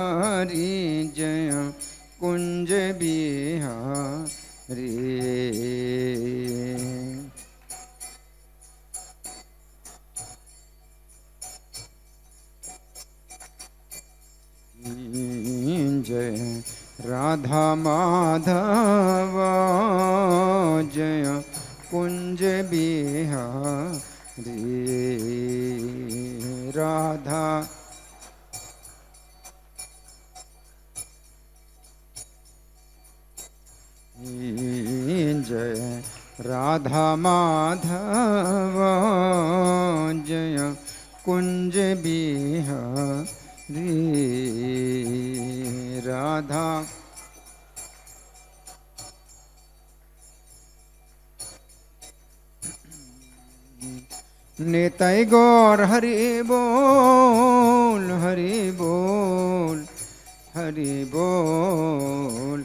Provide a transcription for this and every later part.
हरी जय कुंज बिहार जय राधा माधव जय कुंज बिहार राधा जय राधा माधव जय कुंज बिहारी राधा नेतय गौर हरि बोल हरि बोल हरि बोल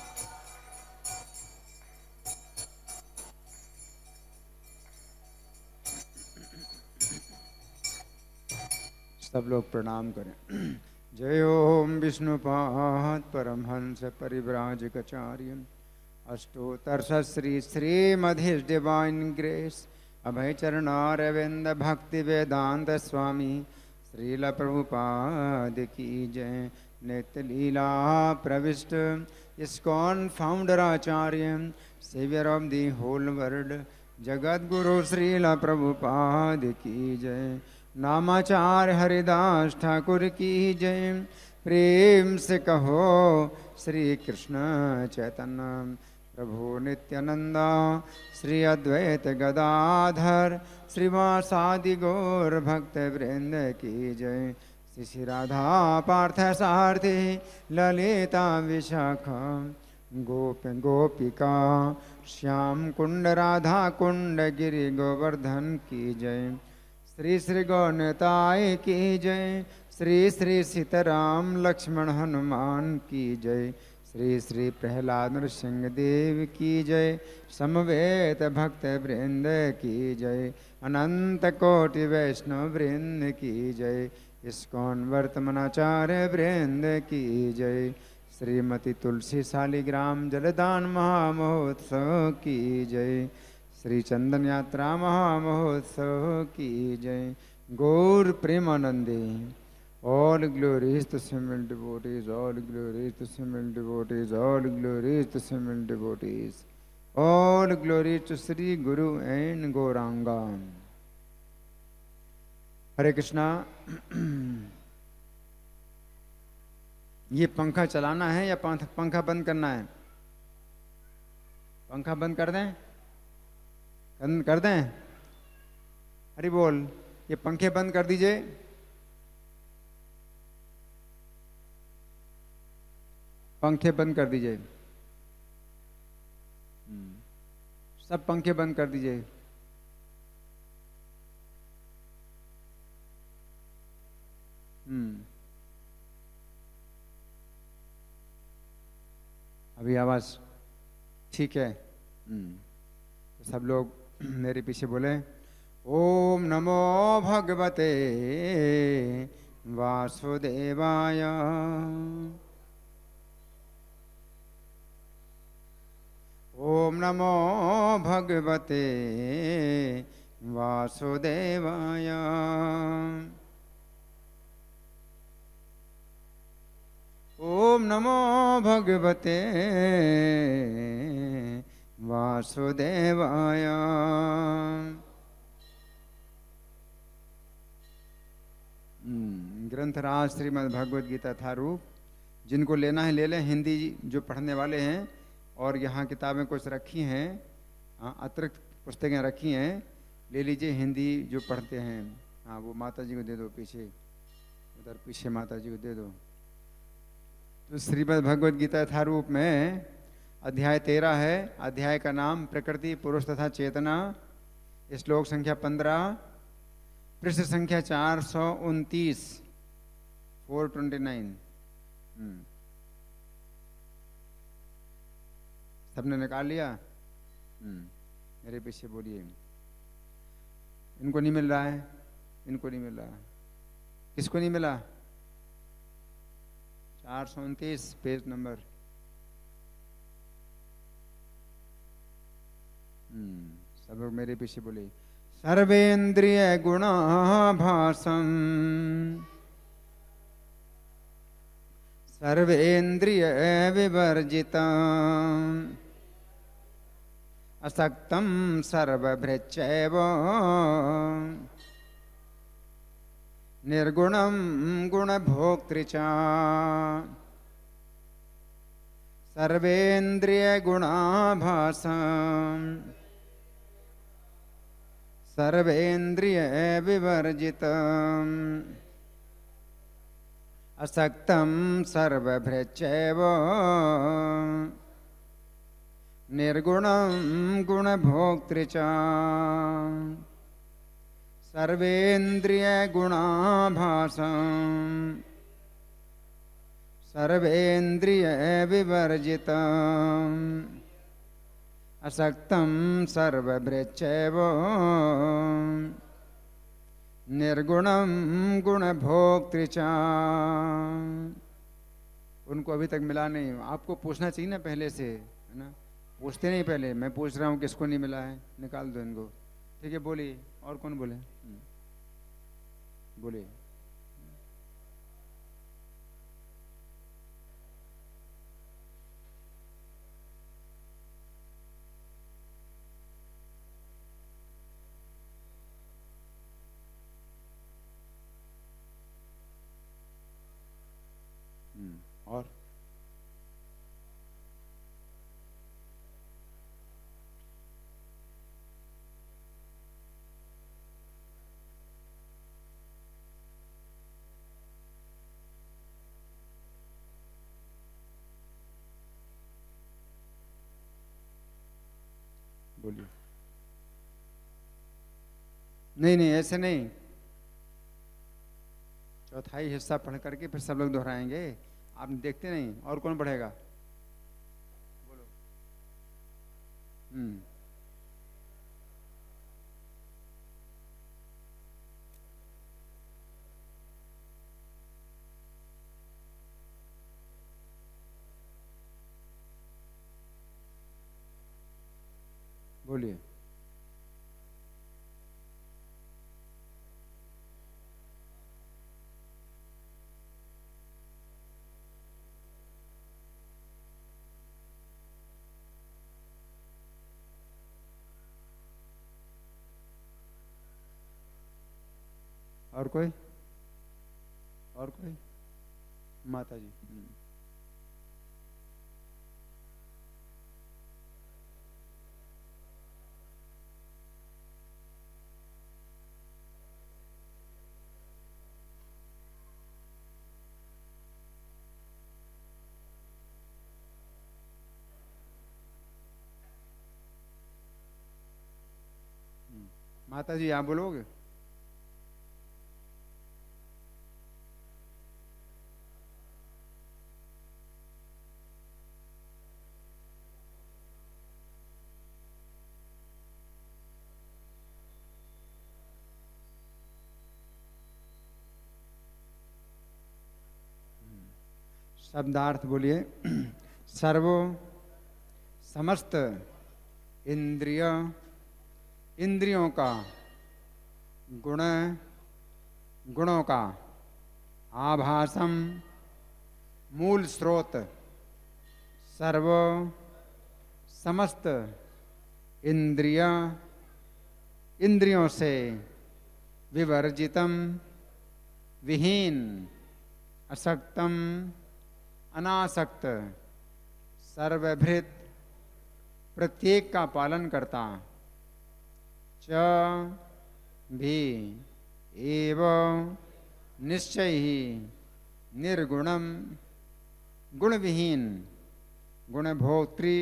सब लोग प्रणाम करें जय ओम विष्णुपाद परमहंस कचार्य अष्टोतर श्री मधेश डिवाइन ग्रेस अभय चरणारविंद भक्ति वेदांत स्वामी श्रील प्रभुपाद की जय नित्य लीला प्रविष्ट ISKCON founder acharya saviour of the whole world jagat guru Srila Prabhupada की जय नामाचार हरिदास ठाकुर की जय प्रेम से कहो श्री कृष्ण चैतन्य प्रभु नित्यानंद श्री अद्वैत गदाधर श्रीवासादि गौर भक्त वृंद की जय श्री श्री राधा पार्थ सारथी ललिता विशाखा गोप गोपिका श्याम कुंड राधा कुंड गिरि गोवर्धन की जय श्री श्री गौनताय की जय श्री श्री सीताराम लक्ष्मण हनुमान की जय श्री श्री प्रहलाद नृसिंह देव की जय समवेत भक्त वृंद की जय अनंत कोटि वैष्णव वृंद की जय इसकोन वर्तमानाचार्य वृंद की जय श्रीमती तुलसी शालिग्राम जलदान महामहोत्सव की जय श्री चंदन यात्रा महामहोत्सव की जय गौर प्रेमानंदे ऑल ग्लोरीज द सिमिल डिवोटीज ऑल ग्लोरीज द सिमिल डिवोटीज ऑल ग्लोरीज द सिमिल devotees all glory to Shri guru and Gauranga हरे कृष्णा ये पंखा चलाना है या पंखा बंद करना है पंखा बंद कर दें बंद कर दें अरे बोल ये पंखे बंद कर दीजिए पंखे बंद कर दीजिए सब पंखे बंद कर दीजिए हम्म। अभी आवाज ठीक है हम्म। तो सब लोग मेरे पीछे बोले ओम नमो भगवते वासुदेवाय ओम नमो भगवते वासुदेवाय ओम नमो भगवते वासुदेवाय हम्म, ग्रंथराज श्रीमद भगवद गीता था रूप जिनको लेना है ले लें हिंदी जो पढ़ने वाले हैं और यहाँ किताबें कुछ रखी हैं हाँ, अतिरिक्त पुस्तकें रखी हैं ले लीजिए हिंदी जो पढ़ते हैं हाँ वो माता जी को दे दो पीछे उधर पीछे माता जी को दे दो तो श्रीमद भगवद गीता था रूप में अध्याय तेरह है अध्याय का नाम प्रकृति पुरुष तथा चेतना श्लोक संख्या पंद्रह पृष्ठ संख्या चार सौ उनतीस फोर ट्वेंटी नाइन सबने निकाल लिया हम्म। मेरे पीछे बोलिए इनको नहीं मिल रहा है इनको नहीं मिल रहा किसको नहीं मिला चार सौ उनतीस पेज नंबर हम्म। सब लोग मेरे पीछे बोले सर्वेन्द्रिय गुण भाषण सर्वेन्द्रिय विवर्जित असक्तम सर्वभृच निर्गुण गुण गुणभोक्तृच सर्वेन्द्रिय गुणाभासम सर्वेन्द्रियंविवर्जितम् असक्तं सर्वभृचैव निर्गुणं गुणभोक्तृच सर्वेन्द्रियगुणाभासं सर्वेन्द्रियविवर्जितम् असक्तम सर्वभृच्चैव निर्गुणम गुणभोक्तृ उनको अभी तक मिला नहीं आपको पूछना चाहिए ना पहले से है ना पूछते नहीं पहले मैं पूछ रहा हूँ किसको नहीं मिला है निकाल दो इनको ठीक है बोलिए और कौन बोले हम्म। बोलिए नहीं नहीं ऐसे नहीं चौथाई हिस्सा पढ़ करके फिर सब लोग दोहराएंगे आप देखते नहीं और कौन पढ़ेगा बोलो हम्म और कोई और कोई माता जी हम्म। माता जी यहाँ बोलोगे शब्दार्थ बोलिए सर्व समस्त इंद्रिय इंद्रियों का गुण गुणों का आभासम मूल स्रोत सर्व समस्त इंद्रिय इंद्रियों से विवर्जितम विहीन असक्तम अनासक्त सर्वभृत प्रत्येक का पालन करता च भी एव निश्चय ही निर्गुणम गुणविहीन गुणभोक्त्री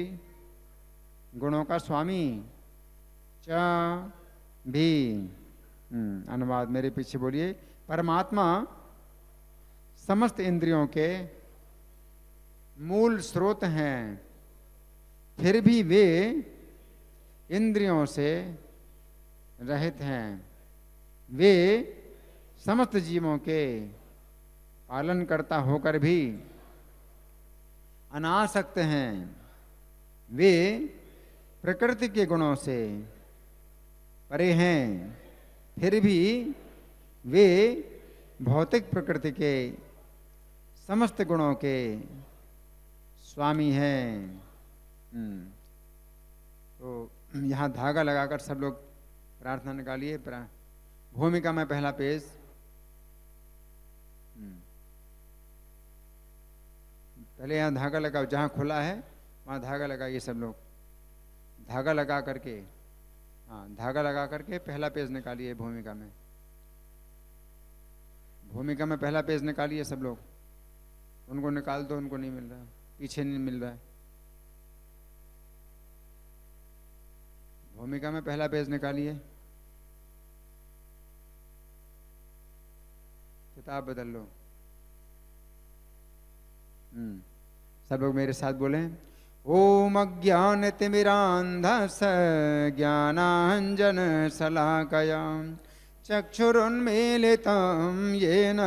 गुणों का स्वामी च भी हम्म, अनुवाद मेरे पीछे बोलिए परमात्मा समस्त इंद्रियों के मूल स्रोत हैं फिर भी वे इंद्रियों से रहित हैं वे समस्त जीवों के पालनकर्ता होकर भी अनासक्त हैं वे प्रकृति के गुणों से परे हैं फिर भी वे भौतिक प्रकृति के समस्त गुणों के स्वामी हैं हम्म। तो यहाँ धागा लगाकर सब लोग प्रार्थना निकालिए भूमिका में पहला पेज हम्म। पहले यहाँ धागा लगाओ जहाँ खुला है वहाँ धागा लगाइए सब लोग धागा लगा करके हाँ धागा लगा करके पहला पेज निकालिए भूमिका में भूमिका में पहला पेज निकालिए सब लोग उनको निकाल दो उनको नहीं मिल रहा पीछे नहीं मिल रहा है भूमिका में पहला पेज निकालिए किताब बदल लो हम्म, सब लोग मेरे साथ बोले ओम अज्ञान तिमिरांधस ज्ञानांजन शलाकया चक्षुरुन्मीलितं येन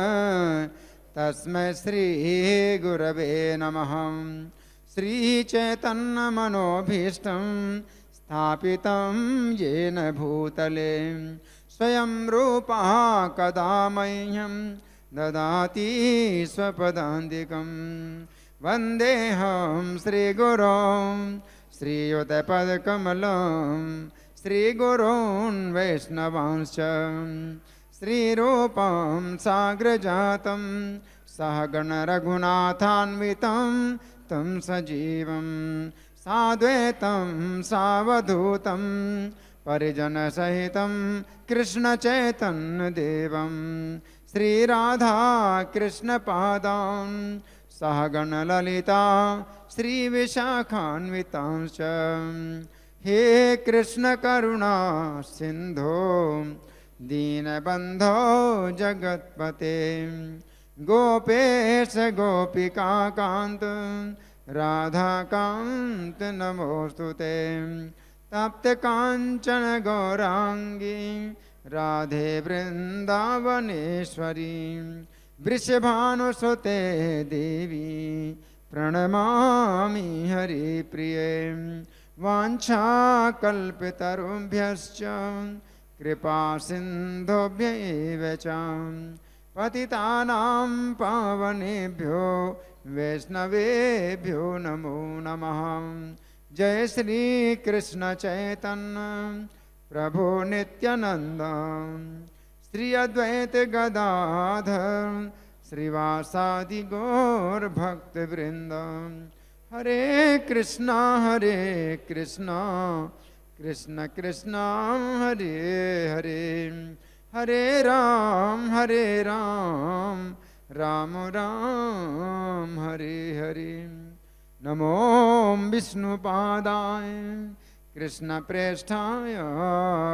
तस्म तस्मै नम श्रीचैतन श्रीचैतन्यमनोभीष्टं स्थापितं येन भूतले स्वयं रूप कदा मह्यं ददाति स्वपदान्तिकं वन्देऽहं श्रीगुरों श्रीयुतपदकमलं श्रीगुरोन् वैष्णवांश्च श्रीरूपं साग्रजातं सहगणरघुनाथान्वितं तं सजीवं साद्वैतं सावधूतं परिजनसहितं कृष्णचैतन्यदेवं श्रीराधाकृष्णपादां सहगणललिता श्रीविशाखान्वितां च हे कृष्णकरुणा सिन्धो दीनबंधो जगतपते गोपेश राधा कांत नमोस्तुते तप्त कांचन गौरांगी राधे वृंदावनेश्वरी वृषभानुसुते देवी प्रणमामि हरिप्रिये वाञ्छाकल्पितरुभ्यश्च कृपा च पतितानां पावनेभ्यो वैष्णवेभ्यो नमो नमः जय श्री श्रीकृष्णचैतन्य प्रभो नित्यानन्द श्री अद्वैतगदाधर श्रीवासादिगोर्भक्तवृन्द हरे कृष्णा हरे कृष्णा कृष्ण कृष्ण हरे हरे हरे राम हरे राम राम राम हरे हरे नमो कृष्ण कृष्णप्रेष्ठाय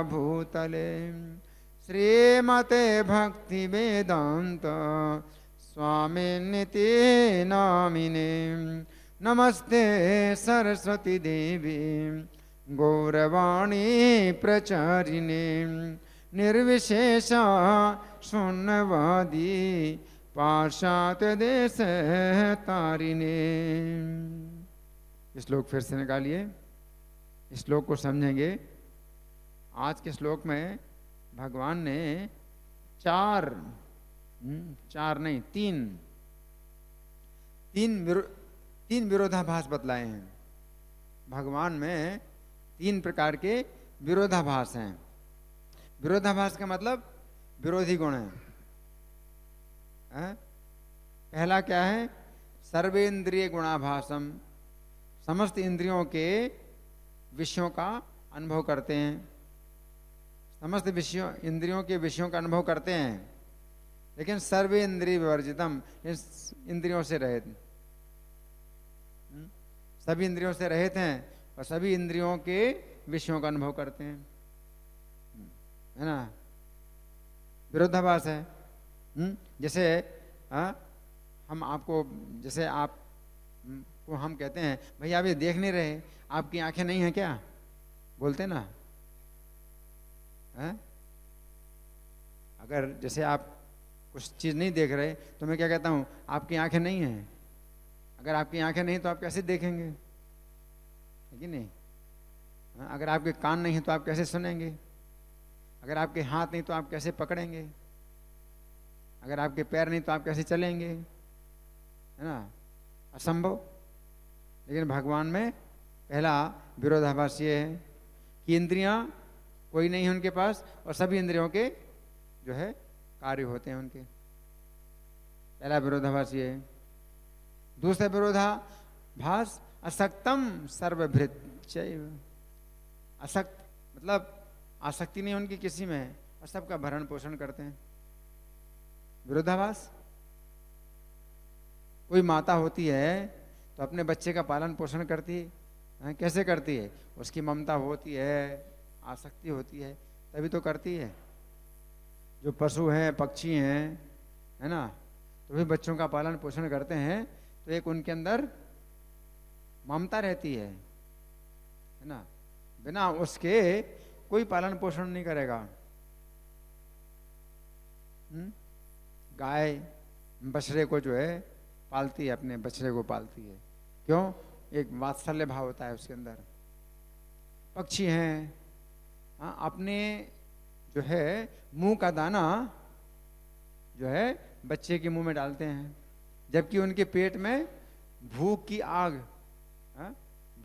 भूतले श्रीमते भक्ति भक्तिवेदान्त स्वामी नामिने नमस्ते सरस्वती देवी गौरवाणी प्रचारिणे निर्विशेषा सुनवादी पाशात देश तारिणे श्लोक फिर से निकालिए श्लोक को समझेंगे आज के श्लोक में भगवान ने चार हम्म, चार नहीं तीन तीन विरो, तीन विरोधाभास बतलाए हैं भगवान में तीन प्रकार के विरोधाभास हैं विरोधाभास का मतलब विरोधी गुण है आ? पहला क्या है सर्वेंद्रिय गुणाभासम समस्त इंद्रियों के विषयों का अनुभव करते हैं समस्त विषयों इंद्रियों के विषयों का अनुभव करते हैं लेकिन सर्व इंद्रिय विवर्जितम इस इंद्रियों से रहित हम्म? सभी इंद्रियों से रहित हैं और सभी इंद्रियों के विषयों का अनुभव करते हैं है ना विरोधाभास है हुँ? हम्म? जैसे आ, हाँ? हम आपको जैसे आप हम्म, को हम कहते हैं भैया आप ये देख नहीं रहे आपकी आंखें नहीं हैं क्या बोलते ना है? हाँ? अगर जैसे आप कुछ चीज़ नहीं देख रहे तो मैं क्या कहता हूँ आपकी आंखें नहीं हैं अगर आपकी आंखें नहीं तो आप कैसे देखेंगे है कि नहीं हाँ, अगर आपके कान नहीं है तो आप कैसे सुनेंगे अगर आपके हाथ नहीं तो आप कैसे पकड़ेंगे अगर आपके पैर नहीं तो आप कैसे चलेंगे है ना असंभव लेकिन भगवान में पहला विरोधाभास ये है कि इंद्रिया कोई नहीं है उनके पास और सभी इंद्रियों के जो है कार्य होते हैं उनके पहला विरोधाभास ये है दूसरा विरोधाभास असक्तम सर्वभृत असक्त मतलब आसक्ति नहीं उनकी किसी में है और सबका भरण पोषण करते हैं विरोधाभास कोई माता होती है तो अपने बच्चे का पालन पोषण करती है हाँ, कैसे करती है उसकी ममता होती है आसक्ति होती है तभी तो करती है जो पशु हैं पक्षी हैं है ना तो भी बच्चों का पालन पोषण करते हैं तो एक उनके अंदर ममता रहती है है ना बिना उसके कोई पालन पोषण नहीं करेगा हम्म? गाय बछड़े को जो है पालती है अपने बछड़े को पालती है क्यों एक वात्सल्य भाव होता है उसके अंदर पक्षी हैं हाँ अपने जो है मुंह का दाना जो है बच्चे के मुंह में डालते हैं जबकि उनके पेट में भूख की आग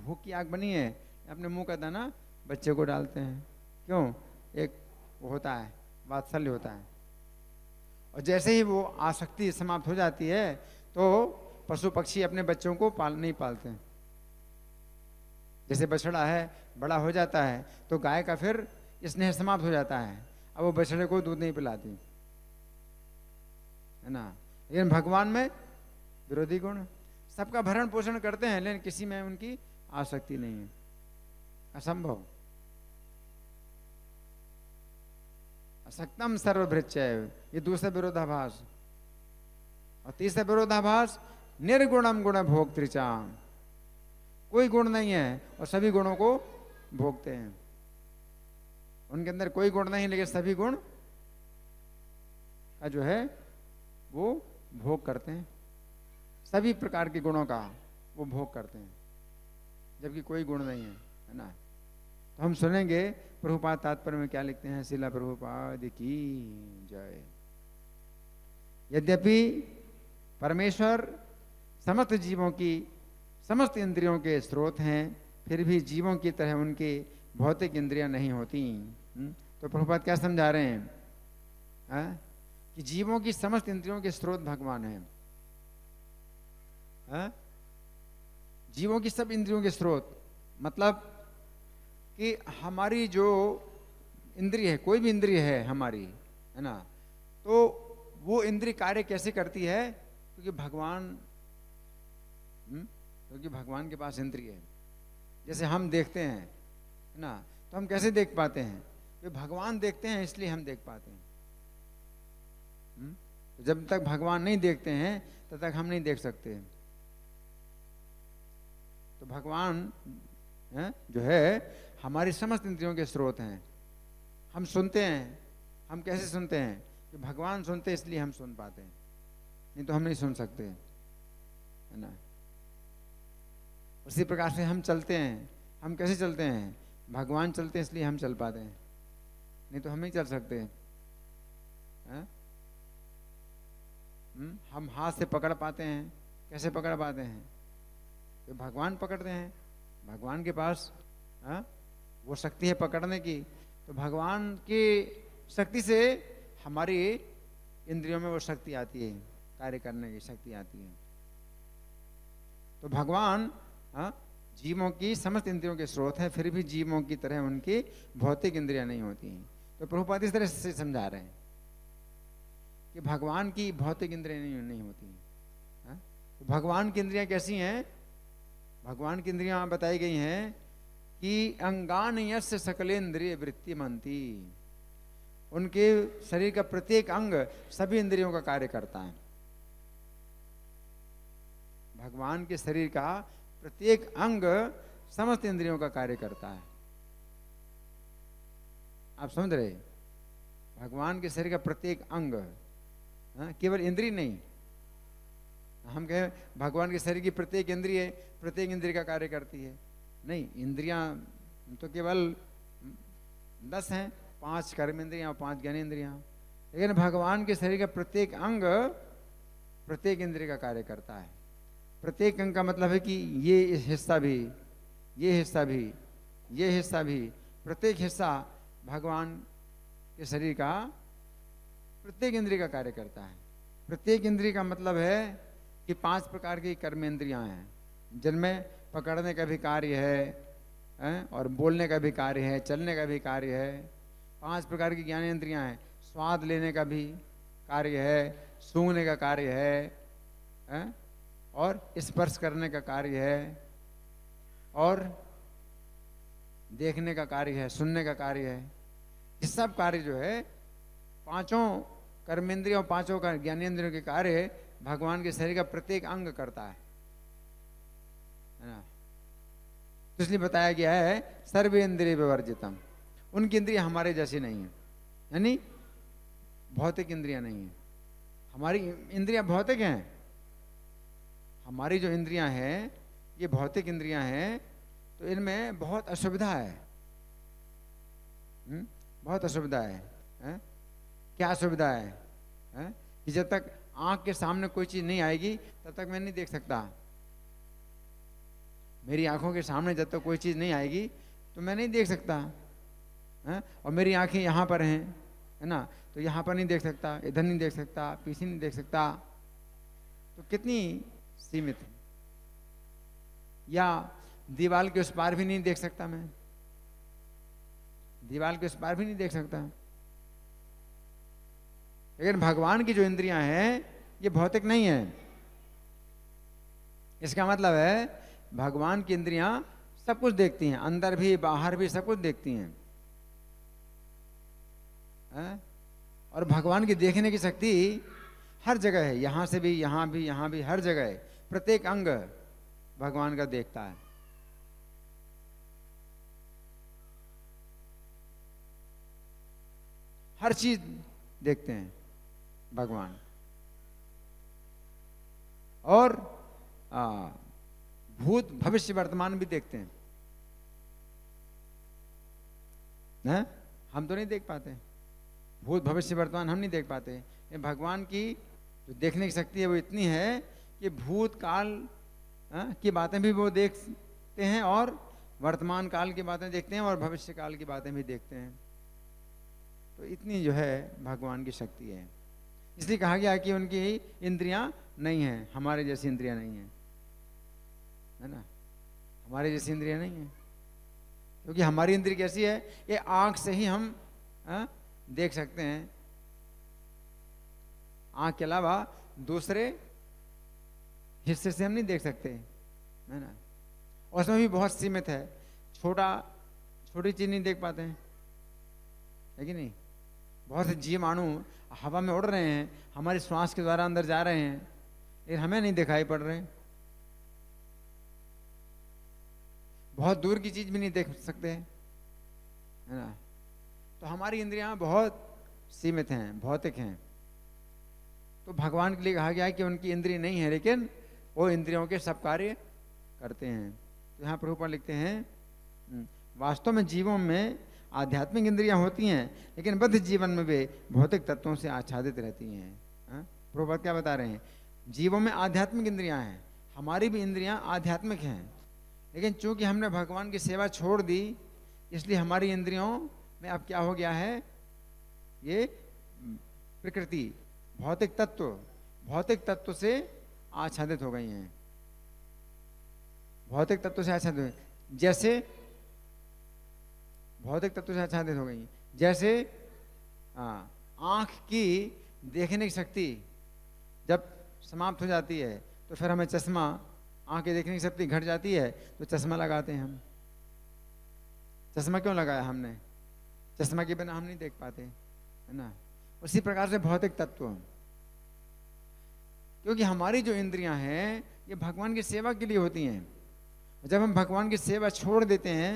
भूख की आग बनी है अपने मुंह का दाना बच्चे को डालते हैं क्यों एक होता है वात्सल्य होता है और जैसे ही वो आसक्ति समाप्त हो जाती है तो पशु पक्षी अपने बच्चों को पाल नहीं पालते जैसे बछड़ा है बड़ा हो जाता है तो गाय का फिर स्नेह समाप्त हो जाता है अब वो बछड़े को दूध नहीं पिलाती है ना लेकिन भगवान में विरोधी गुण सबका भरण पोषण करते हैं लेकिन किसी में उनकी आसक्ति नहीं है असंभव असक्तम सर्वभृत्य ये दूसरा विरोधाभास और तीसरा विरोधाभास निर्गुणम गुण भोग त्रिचा कोई गुण नहीं है और सभी गुणों को भोगते हैं उनके अंदर कोई गुण नहीं लेकिन सभी गुण का जो है वो भोग करते हैं सभी प्रकार के गुणों का वो भोग करते हैं जबकि कोई गुण नहीं है है ना तो हम सुनेंगे प्रभुपाद तात्पर्य में क्या लिखते हैं शिला प्रभुपाद की जय यद्यपि परमेश्वर समस्त जीवों की समस्त इंद्रियों के स्रोत हैं फिर भी जीवों की तरह उनके भौतिक इंद्रियां नहीं होती हम्म? तो प्रभुपाद क्या समझा रहे हैं आ? हाँ? कि जीवों की समस्त इंद्रियों के स्रोत भगवान हैं हाँ? जीवों की सब इंद्रियों के स्रोत मतलब कि हमारी जो इंद्रिय है कोई भी इंद्रिय है हमारी है ना तो वो इंद्रिय कार्य कैसे करती है क्योंकि भगवान हम्म? क्योंकि भगवान के पास इंद्रिय है जैसे हम देखते हैं है ना तो हम कैसे देख पाते हैं क्योंकि भगवान देखते हैं इसलिए हम देख पाते हैं हुँ? हम्म? तो जब तक भगवान नहीं देखते हैं तब तक हम नहीं देख सकते हैं तो भगवान है, जो है हमारी समस्त इंद्रियों के स्रोत हैं हम सुनते हैं हम कैसे सुनते हैं कि भगवान सुनते हैं इसलिए हम सुन पाते हैं नहीं तो हम नहीं सुन सकते है ना उसी प्रकार से हम चलते हैं हम कैसे चलते हैं भगवान चलते हैं इसलिए हम चल पाते हैं नहीं तो हम नहीं चल सकते हैं हम हाथ से पकड़ पाते हैं कैसे पकड़ पाते हैं तो भगवान पकड़ते हैं भगवान के पास हा? वो शक्ति है पकड़ने की तो भगवान की शक्ति से हमारी इंद्रियों में वो शक्ति आती है कार्य करने की शक्ति आती है तो भगवान हा? जीवों की समस्त इंद्रियों के स्रोत हैं फिर भी जीवों की तरह उनकी भौतिक इंद्रियां नहीं होती हैं तो प्रभुपाद इस तरह से समझा रहे हैं कि भगवान की भौतिक इंद्रियां नहीं, नहीं होती हैं हाँ, तो भगवान की इंद्रियां कैसी हैं भगवान की इंद्रियां बताई गई हैं कि अंगान यश इंद्रिय वृत्ति मनती उनके शरीर का प्रत्येक अंग सभी इंद्रियों का कार्य करता है भगवान के शरीर का प्रत्येक अंग समस्त इंद्रियों का कार्य करता है आप समझ रहे भगवान के शरीर का प्रत्येक अंग हाँ, केवल इंद्री नहीं हम कहें भगवान के शरीर की प्रत्येक इंद्रिय प्रत्येक इंद्रिय का कार्य करती है नहीं इंद्रियां तो केवल दस हैं पांच कर्म इंद्रियां और पांच ज्ञान इंद्रियां लेकिन भगवान के शरीर का प्रत्येक अंग प्रत्येक इंद्रिय का कार्य करता है प्रत्येक अंग का मतलब है कि ये हिस्सा भी ये हिस्सा भी ये हिस्सा भी प्रत्येक हिस्सा भगवान के शरीर का प्रत्येक इंद्रिय का कार्य करता है प्रत्येक इंद्रिय का मतलब है कि पांच प्रकार की कर्मेंद्रियां हैं जिनमें पकड़ने का भी कार्य है, और बोलने का भी कार्य है चलने का भी कार्य है पांच प्रकार की ज्ञानेन्द्रियाँ हैं स्वाद लेने का भी कार्य है सूंघने का कार्य है, और स्पर्श करने का कार्य है और देखने का कार्य है सुनने का कार्य है ये सब कार्य जो है पांचों कर्मेंद्रियों पांचों का ज्ञानेन्द्रियों के कार्य भगवान के शरीर का प्रत्येक अंग करता है है ना तो इसलिए बताया गया है सर्व इंद्रिय विवर्जितम उनकी इंद्रिय हमारे जैसी नहीं है यानी भौतिक इंद्रिया नहीं है हमारी इंद्रिया भौतिक हैं हमारी जो इंद्रियां हैं ये भौतिक इंद्रियां हैं तो इनमें बहुत असुविधा है हुँ? हम्म? बहुत असुविधा है, है? क्या असुविधा है, है? कि जब तक आंख के सामने कोई चीज नहीं आएगी तब तक मैं नहीं देख सकता मेरी आंखों के सामने जब तक कोई चीज नहीं आएगी तो मैं नहीं देख सकता है हाँ? और मेरी आंखें यहाँ पर हैं है ना तो यहाँ पर नहीं देख सकता इधर नहीं देख सकता पीछे नहीं देख सकता तो कितनी सीमित है या दीवार के उस पार भी नहीं देख सकता मैं दीवार के उस पार भी नहीं देख सकता लेकिन भगवान की जो इंद्रियां हैं ये भौतिक नहीं है इसका मतलब है भगवान की इंद्रियां सब कुछ देखती हैं अंदर भी बाहर भी सब कुछ देखती हैं है? और भगवान की देखने की शक्ति हर जगह है यहां से भी यहां भी यहां भी हर जगह है प्रत्येक अंग भगवान का देखता है हर चीज देखते हैं भगवान और आ, भूत भविष्य वर्तमान भी देखते हैं ना? हम तो नहीं देख पाते भूत भविष्य वर्तमान हम नहीं देख पाते ये भगवान की जो देखने की शक्ति है वो इतनी है कि भूतकाल की बातें भी वो देखते हैं और वर्तमान काल की बातें देखते हैं और भविष्य काल की बातें भी देखते हैं तो इतनी जो है भगवान की शक्ति है इसलिए कहा गया कि उनकी इंद्रियां नहीं है हमारे जैसी इंद्रियां नहीं है है ना हमारे जैसी इंद्रियां नहीं है क्योंकि हमारी इंद्रिय कैसी है ये आंख से ही हम आ, हाँ, देख सकते हैं आंख के अलावा दूसरे हिस्से से हम नहीं देख सकते है ना और उसमें भी बहुत सीमित है छोटा छोटी चीज नहीं देख पाते हैं है कि नहीं बहुत से जीवाणु हवा में उड़ रहे हैं हमारे श्वास के द्वारा अंदर जा रहे हैं लेकिन हमें नहीं दिखाई पड़ रहे बहुत दूर की चीज भी नहीं देख सकते है ना तो हमारी इंद्रियां बहुत सीमित हैं भौतिक हैं तो भगवान के लिए कहा गया है कि उनकी इंद्रिय नहीं है लेकिन वो इंद्रियों के सब कार्य करते हैं तो यहाँ प्रभुपा लिखते हैं वास्तव में जीवों में आध्यात्मिक इंद्रियां होती हैं लेकिन बद्ध जीवन में वे भौतिक तत्वों से आच्छादित रहती हैं हाँ? प्रभुपत क्या बता रहे हैं जीवों में आध्यात्मिक इंद्रियां हैं हमारी भी इंद्रियां आध्यात्मिक हैं लेकिन चूंकि हमने भगवान की सेवा छोड़ दी इसलिए हमारी इंद्रियों में अब क्या हो गया है ये प्रकृति भौतिक तत्व भौतिक तत्व से आच्छादित हो गई हैं भौतिक तत्व से आच्छादित जैसे भौतिक तत्व से आच्छादित हो गई जैसे हाँ, आँख की देखने की शक्ति जब समाप्त हो जाती है तो फिर हमें चश्मा की देखने की शक्ति घट जाती है तो चश्मा लगाते हैं हम चश्मा क्यों लगाया हमने चश्मा के बिना हम नहीं देख पाते है ना उसी प्रकार से भौतिक तत्व क्योंकि हमारी जो इंद्रियां हैं ये भगवान की सेवा के लिए होती हैं जब हम भगवान की सेवा छोड़ देते हैं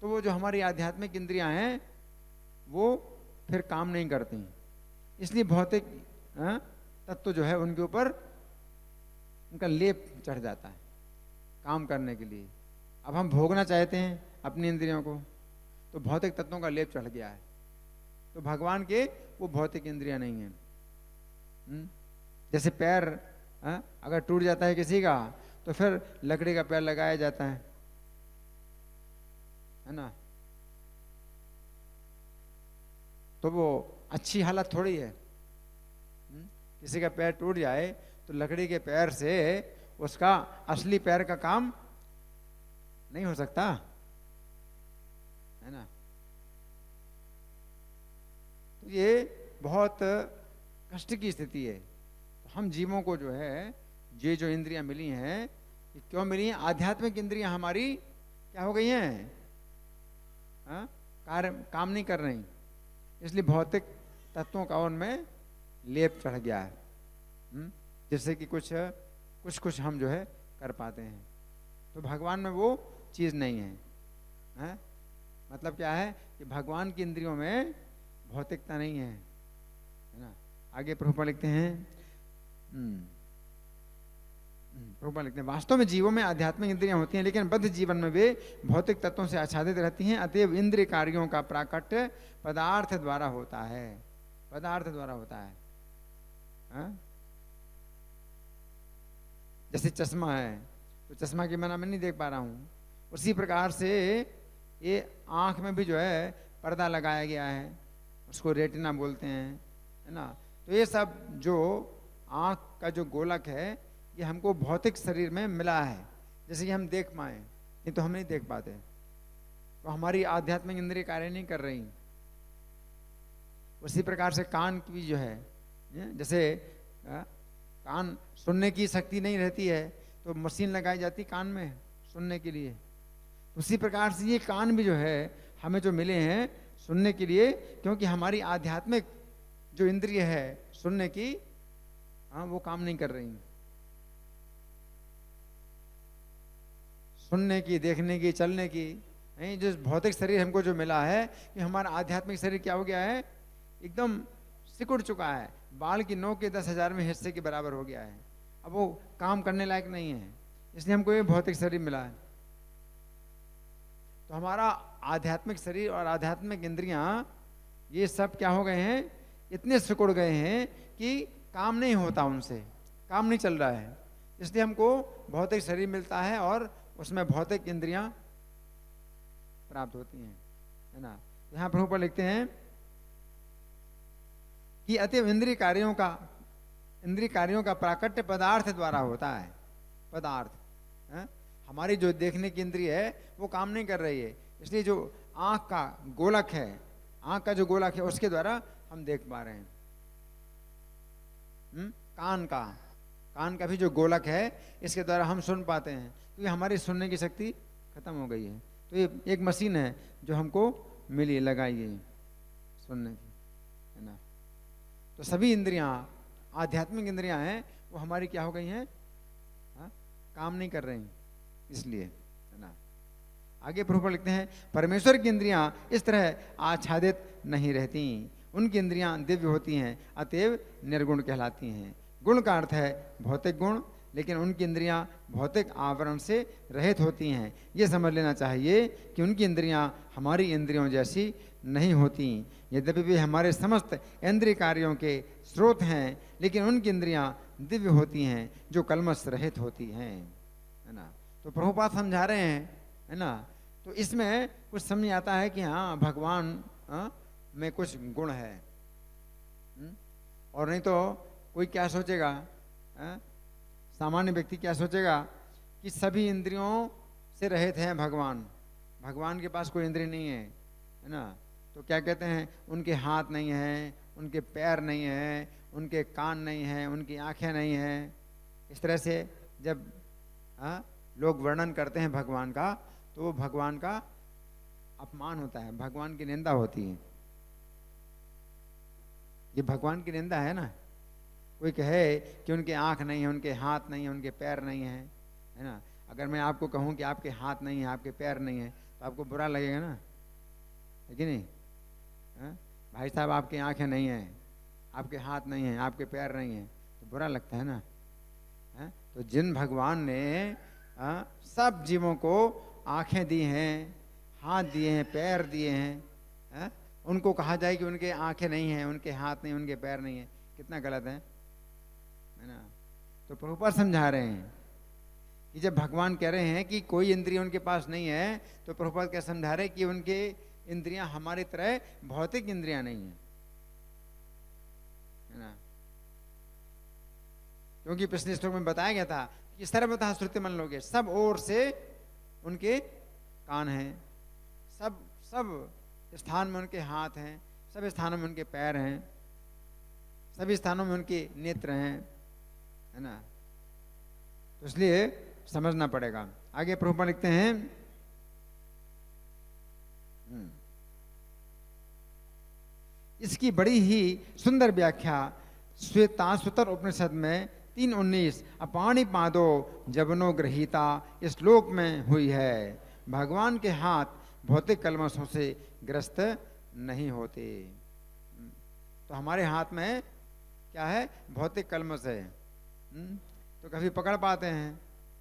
तो वो जो हमारी आध्यात्मिक इंद्रियां हैं वो फिर काम नहीं करती इसलिए भौतिक हाँ, तत्व जो है उनके ऊपर उनका लेप चढ़ जाता है काम करने के लिए अब हम भोगना चाहते हैं अपनी इंद्रियों को तो भौतिक तत्वों का लेप चढ़ गया है तो भगवान के वो भौतिक इंद्रियां नहीं है हम्म, जैसे पैर हाँ, अगर टूट जाता है किसी का तो फिर लकड़ी का पैर लगाया जाता है है ना तो वो अच्छी हालत थोड़ी है हम्म? किसी का पैर टूट जाए तो लकड़ी के पैर से उसका असली पैर का काम नहीं हो सकता है ना तो ये बहुत कष्ट की स्थिति है तो हम जीवों को जो है ये जो इंद्रियां मिली हैं ये क्यों मिली हैं आध्यात्मिक इंद्रियां हमारी क्या हो गई हैं हाँ कार्य काम नहीं कर रही इसलिए भौतिक तत्वों का उनमें लेप चढ़ गया है हुँ? हम्म? जिससे कि कुछ कुछ कुछ हम जो है कर पाते हैं तो भगवान में वो चीज़ नहीं है हैं? हाँ? मतलब क्या है कि भगवान की इंद्रियों में भौतिकता नहीं है है ना आगे प्रभुपा लिखते हैं हम्म। हम्म। रूपा लिखते हैं वास्तव में जीवों में आध्यात्मिक इंद्रियां होती हैं लेकिन बद्ध जीवन में वे भौतिक तत्वों से आच्छादित रहती हैं अतएव इंद्रिय कार्यों का प्राकट्य पदार्थ द्वारा होता है पदार्थ द्वारा होता है हा? जैसे चश्मा है तो चश्मा की मना मैं नहीं देख पा रहा हूँ उसी प्रकार से ये आँख में भी जो है पर्दा लगाया गया है उसको रेटिना बोलते हैं है ना तो ये सब जो आँख का जो गोलक है ये हमको भौतिक शरीर में मिला है जैसे कि हम देख पाए नहीं तो हम नहीं देख पाते तो हमारी आध्यात्मिक इंद्रिय कार्य नहीं कर रही उसी प्रकार से कान की जो है जैसे कान सुनने की शक्ति नहीं रहती है तो मशीन लगाई जाती कान में सुनने के लिए उसी प्रकार से ये कान भी जो है हमें जो मिले हैं सुनने के लिए क्योंकि हमारी आध्यात्मिक जो इंद्रिय है सुनने की हाँ वो काम नहीं कर रही सुनने की देखने की चलने की नहीं जो भौतिक शरीर हमको जो मिला है कि हमारा आध्यात्मिक शरीर क्या हो गया है एकदम सिकुड़ चुका है बाल की नौ के दस हजार में हिस्से के बराबर हो गया है अब वो काम करने लायक नहीं है इसलिए हमको ये भौतिक शरीर मिला है तो हमारा आध्यात्मिक शरीर और आध्यात्मिक इंद्रियां ये सब क्या हो गए हैं इतने सिकुड़ गए हैं कि काम नहीं होता उनसे काम नहीं चल रहा है इसलिए हमको भौतिक शरीर मिलता है और उसमें भौतिक इंद्रियां प्राप्त होती हैं है ना यहां पर लिखते हैं कि अतिव इंद्रिय कार्यों का इंद्रिय कार्यों का प्राकट्य पदार्थ द्वारा होता है पदार्थ है? हाँ? हमारी जो देखने की इंद्रिय है वो काम नहीं कर रही है इसलिए जो आँख का गोलक है आँख का जो गोलक है उसके द्वारा हम देख पा रहे हैं हुँ? हम्म? कान का कान का भी जो गोलक है इसके द्वारा हम सुन पाते हैं तो ये हमारी सुनने की शक्ति खत्म हो गई है तो ये एक मशीन है जो हमको मिली लगाई गई सुनने की है ना तो सभी इंद्रियां आध्यात्मिक इंद्रियां हैं वो हमारी क्या हो गई हैं हाँ? काम नहीं कर रही इसलिए है ना आगे प्रूफ लिखते हैं परमेश्वर की इंद्रियां इस तरह आच्छादित नहीं रहती उनकी इंद्रियां दिव्य होती हैं अतएव निर्गुण कहलाती हैं गुण का अर्थ है भौतिक गुण लेकिन उनकी इंद्रियां भौतिक आवरण से रहित होती हैं ये समझ लेना चाहिए कि उनकी इंद्रियां हमारी इंद्रियों जैसी नहीं होती यद्यपि वे हमारे समस्त इंद्रिय कार्यों के स्रोत हैं लेकिन उनकी इंद्रियां दिव्य होती हैं जो कलमस रहित होती हैं है ना तो प्रभुपात समझा रहे हैं है ना तो इसमें कुछ समझ आता है कि हाँ भगवान आ, हाँ, में कुछ गुण है हम्म? और नहीं तो कोई क्या सोचेगा आ? हाँ? सामान्य व्यक्ति क्या सोचेगा कि सभी इंद्रियों से रहित हैं भगवान भगवान के पास कोई इंद्रिय नहीं है है ना तो क्या कहते हैं उनके हाथ नहीं हैं उनके पैर नहीं हैं उनके कान नहीं हैं उनकी आँखें नहीं हैं इस तरह से जब आ, हाँ, लोग वर्णन करते हैं भगवान का तो वो भगवान का अपमान होता है भगवान की निंदा होती है ये भगवान की निंदा है ना कोई कहे कि उनके आँख नहीं है उनके हाथ नहीं है उनके पैर नहीं है है ना अगर मैं आपको कहूँ कि आपके हाथ नहीं है आपके पैर नहीं है तो आपको बुरा लगेगा ना है कि नहीं है? हाँ? भाई साहब आपकी आँखें नहीं हैं आपके हाथ नहीं हैं आपके पैर नहीं हैं तो बुरा लगता है ना है? हाँ? तो जिन भगवान ने आ, हाँ, सब जीवों को आँखें दी हैं हाथ दिए हैं पैर दिए हैं है? उनको कहा जाए कि उनके आँखें नहीं हैं उनके हाथ नहीं उनके पैर नहीं हैं कितना गलत है तो प्रभुपाद समझा रहे हैं कि जब भगवान कह रहे हैं कि कोई इंद्रिय उनके पास नहीं है तो प्रभुपाद क्या समझा रहे कि उनके इंद्रियां हमारी तरह भौतिक इंद्रियां नहीं है है ना क्योंकि पिछले श्लोक में बताया गया था कि सर्वथा श्रुति मन लोगे सब ओर से उनके कान हैं सब सब स्थान में उनके हाथ हैं सब स्थानों में उनके पैर हैं सभी स्थानों में उनके नेत्र हैं है ना तो इसलिए समझना पड़ेगा आगे प्रभुपा लिखते हैं हम्म। इसकी बड़ी ही सुंदर व्याख्या श्वेताश्वतर उपनिषद में तीन उन्नीस अपाणी पादो जबनो ग्रहीता श्लोक में हुई है भगवान के हाथ भौतिक कलमशों से ग्रस्त नहीं होते हम्म। तो हमारे हाथ में क्या है भौतिक कलमश है हुँ? हम्म? तो कभी पकड़ पाते हैं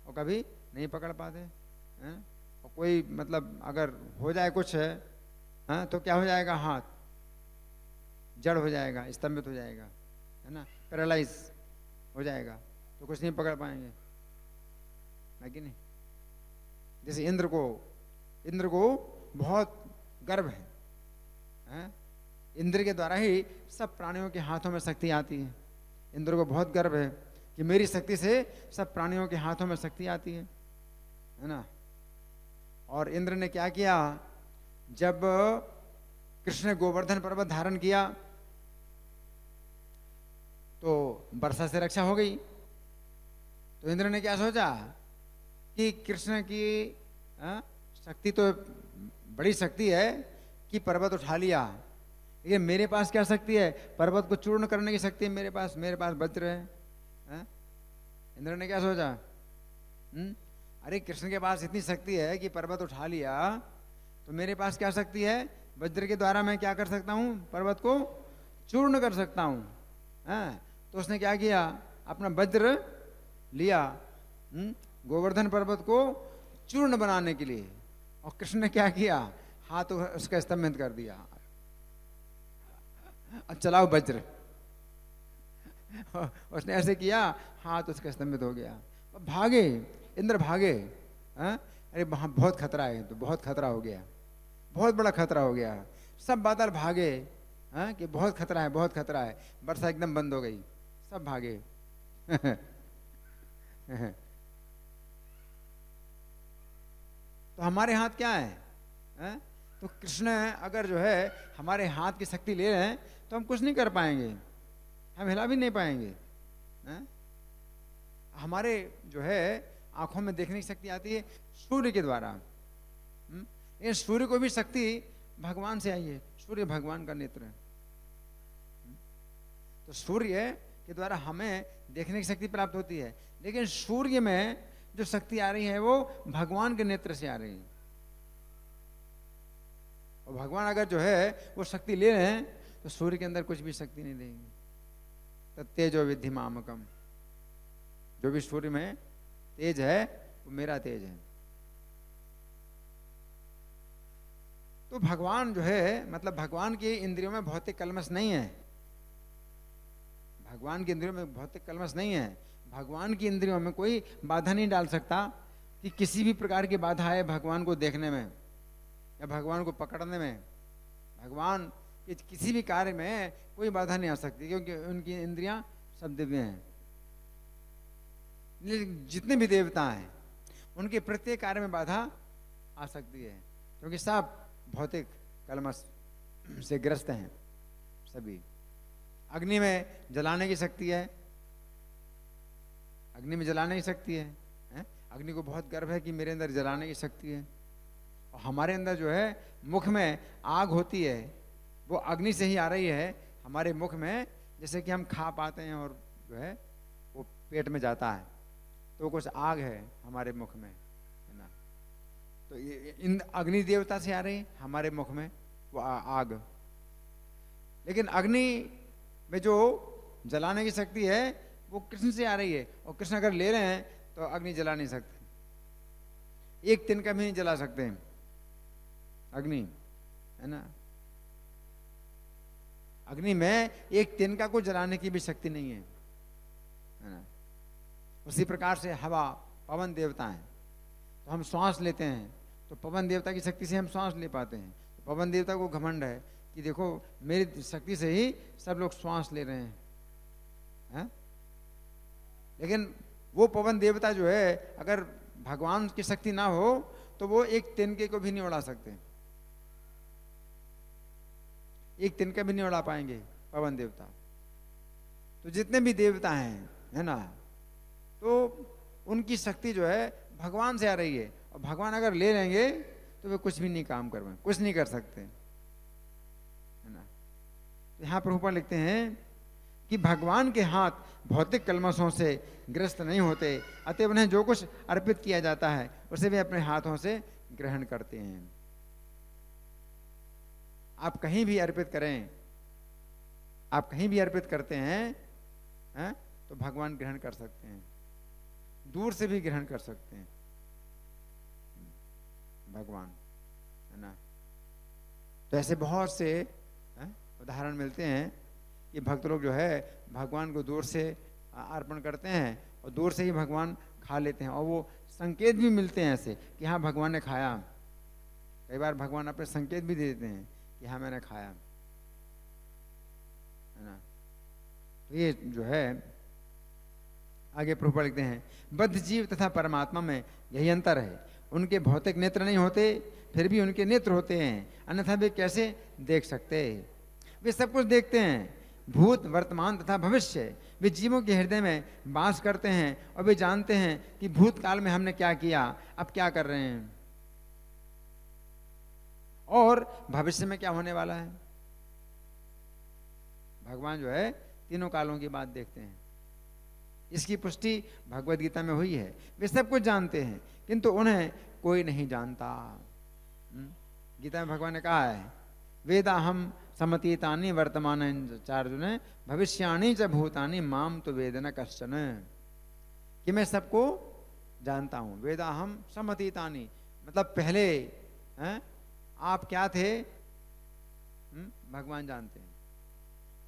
और कभी नहीं पकड़ पाते हैं और कोई मतलब अगर हो जाए कुछ है हाँ तो क्या हो जाएगा हाथ जड़ हो जाएगा स्तंभित हो जाएगा है ना पैरालाइज हो जाएगा तो कुछ नहीं पकड़ पाएंगे है कि नहीं जैसे इंद्र को इंद्र को बहुत गर्व है हैं? इंद्र के द्वारा ही सब प्राणियों के हाथों में शक्ति आती है इंद्र को बहुत गर्व है कि मेरी शक्ति से सब प्राणियों के हाथों में शक्ति आती है है ना और इंद्र ने क्या किया जब कृष्ण गोवर्धन पर्वत धारण किया तो वर्षा से रक्षा हो गई तो इंद्र ने क्या सोचा कि कृष्ण की आ, हाँ, शक्ति तो बड़ी शक्ति है कि पर्वत उठा लिया लेकिन मेरे पास क्या शक्ति है पर्वत को चूर्ण करने की शक्ति मेरे पास मेरे पास वज्र है इंद्र ने क्या सोचा हुँ? हम्म? अरे कृष्ण के पास इतनी शक्ति है कि पर्वत उठा लिया तो मेरे पास क्या शक्ति है वज्र के द्वारा मैं क्या कर सकता हूँ पर्वत को चूर्ण कर सकता हूँ हाँ, तो उसने क्या किया अपना वज्र लिया हम्म? गोवर्धन पर्वत को चूर्ण बनाने के लिए और कृष्ण ने क्या किया हाथ उसका स्तंभित कर दिया अब चलाओ वज्र उसने ऐसे किया हाथ उसका स्तंभित हो गया भागे इंद्र भागे आ? हाँ? अरे वहाँ बहुत खतरा है तो बहुत खतरा हो गया बहुत बड़ा खतरा हो गया सब बादल भागे आ? हाँ? कि बहुत खतरा है बहुत खतरा है वर्षा एकदम बंद हो गई सब भागे तो हमारे हाथ क्या है आ? हाँ? तो कृष्ण अगर जो है हमारे हाथ की शक्ति ले रहे हैं तो हम कुछ नहीं कर पाएंगे हम हिला भी नहीं पाएंगे है? हमारे जो है आंखों में देखने की शक्ति आती है सूर्य के द्वारा हम्म? लेकिन सूर्य को भी शक्ति भगवान से आई है सूर्य भगवान का नेत्र है हम्म? तो सूर्य के द्वारा हमें देखने की शक्ति प्राप्त होती है लेकिन सूर्य में जो शक्ति आ रही है वो भगवान के नेत्र से आ रही है और भगवान अगर जो है वो शक्ति ले रहे हैं तो सूर्य के अंदर कुछ भी शक्ति नहीं देंगे तेजो विधि मामकम जो भी सूर्य में तेज है वो मेरा तेज है तो भगवान जो है मतलब भगवान की इंद्रियों में भौतिक कलमस नहीं है भगवान की इंद्रियों में भौतिक कलमस नहीं है भगवान की इंद्रियों में कोई बाधा नहीं डाल सकता कि किसी भी प्रकार की बाधा आए भगवान को देखने में या भगवान को पकड़ने में भगवान कि किसी भी कार्य में कोई बाधा नहीं आ सकती क्योंकि उनकी इंद्रियां सब दिव्य हैं लेकिन जितने भी देवता हैं उनके प्रत्येक कार्य में बाधा आ सकती है क्योंकि सब भौतिक कलमस से ग्रस्त हैं सभी अग्नि में जलाने की शक्ति है अग्नि में जलाने की शक्ति है? अग्नि को बहुत गर्व है कि मेरे अंदर जलाने की शक्ति है और हमारे अंदर जो है मुख में आग होती है वो अग्नि से ही आ रही है हमारे मुख में जैसे कि हम खा पाते हैं और जो है वो पेट में जाता है तो कुछ आग है हमारे मुख में है ना तो ये इन अग्नि देवता से आ रही हमारे मुख में वो आग लेकिन अग्नि में जो जलाने की शक्ति है वो कृष्ण से आ रही है और कृष्ण अगर ले रहे हैं तो अग्नि जला नहीं सकते एक तिनका भी नहीं जला सकते अग्नि है ना अग्नि में एक तिनका को जलाने की भी शक्ति नहीं है ना उसी प्रकार से हवा पवन देवता है तो हम श्वास लेते हैं तो पवन देवता की शक्ति से हम श्वास ले पाते हैं तो पवन देवता को घमंड है कि देखो मेरी शक्ति से ही सब लोग श्वास ले रहे हैं है? लेकिन वो पवन देवता जो है अगर भगवान की शक्ति ना हो तो वो एक तिनके को भी नहीं उड़ा सकते एक तिनका भी नहीं उड़ा पाएंगे पवन देवता तो जितने भी देवता हैं है ना तो उनकी शक्ति जो है भगवान से आ रही है और भगवान अगर ले लेंगे तो वे कुछ भी नहीं काम कर कुछ नहीं कर सकते है ना तो यहाँ पर ऊपर लिखते हैं कि भगवान के हाथ भौतिक कलमशों से ग्रस्त नहीं होते अतः उन्हें जो कुछ अर्पित किया जाता है उसे वे अपने हाथों से ग्रहण करते हैं आप कहीं भी अर्पित करें आप कहीं भी अर्पित करते हैं है? तो भगवान ग्रहण कर सकते हैं दूर से भी ग्रहण कर सकते हैं भगवान है ना तो ऐसे बहुत से उदाहरण मिलते हैं कि भक्त लोग जो है भगवान को दूर से अर्पण करते हैं और दूर से ही भगवान खा लेते हैं और वो संकेत भी मिलते हैं ऐसे कि हाँ भगवान ने खाया कई बार भगवान अपने संकेत भी दे देते हैं कि हाँ मैंने खाया है ना तो ये जो है आगे प्रूफ लिखते हैं बद्ध जीव तथा परमात्मा में यही अंतर है उनके भौतिक नेत्र नहीं होते फिर भी उनके नेत्र होते हैं अन्यथा वे कैसे देख सकते वे सब कुछ देखते हैं भूत वर्तमान तथा भविष्य वे जीवों के हृदय में बास करते हैं और वे जानते हैं कि भूतकाल में हमने क्या किया अब क्या कर रहे हैं और भविष्य में क्या होने वाला है भगवान जो है तीनों कालों की बात देखते हैं इसकी पुष्टि भगवत गीता में हुई है वे सब कुछ जानते हैं किंतु उन्हें कोई नहीं जानता हम्म? गीता में भगवान ने कहा है वेदा हम समतीतानी वर्तमान चार्जुन भविष्याणी च भूतानी माम तो वेदना कश्चन कि मैं सबको जानता हूँ वेदा हम समतीतानी मतलब पहले है? आप क्या थे हुँ? हम्म? भगवान जानते हैं